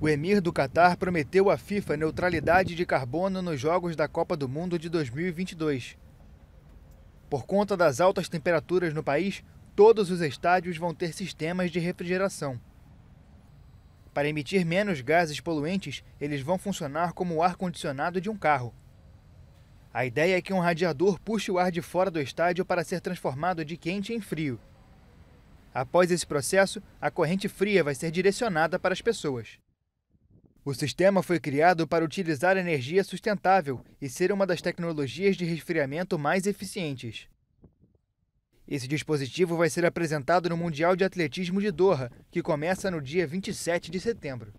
O emir do Catar prometeu à FIFA neutralidade de carbono nos Jogos da Copa do Mundo de 2022. Por conta das altas temperaturas no país, todos os estádios vão ter sistemas de refrigeração. Para emitir menos gases poluentes, eles vão funcionar como o ar-condicionado de um carro. A ideia é que um radiador puxe o ar de fora do estádio para ser transformado de quente em frio. Após esse processo, a corrente fria vai ser direcionada para as pessoas. O sistema foi criado para utilizar energia sustentável e ser uma das tecnologias de resfriamento mais eficientes. Esse dispositivo vai ser apresentado no Mundial de Atletismo de Doha, que começa no dia 27 de setembro.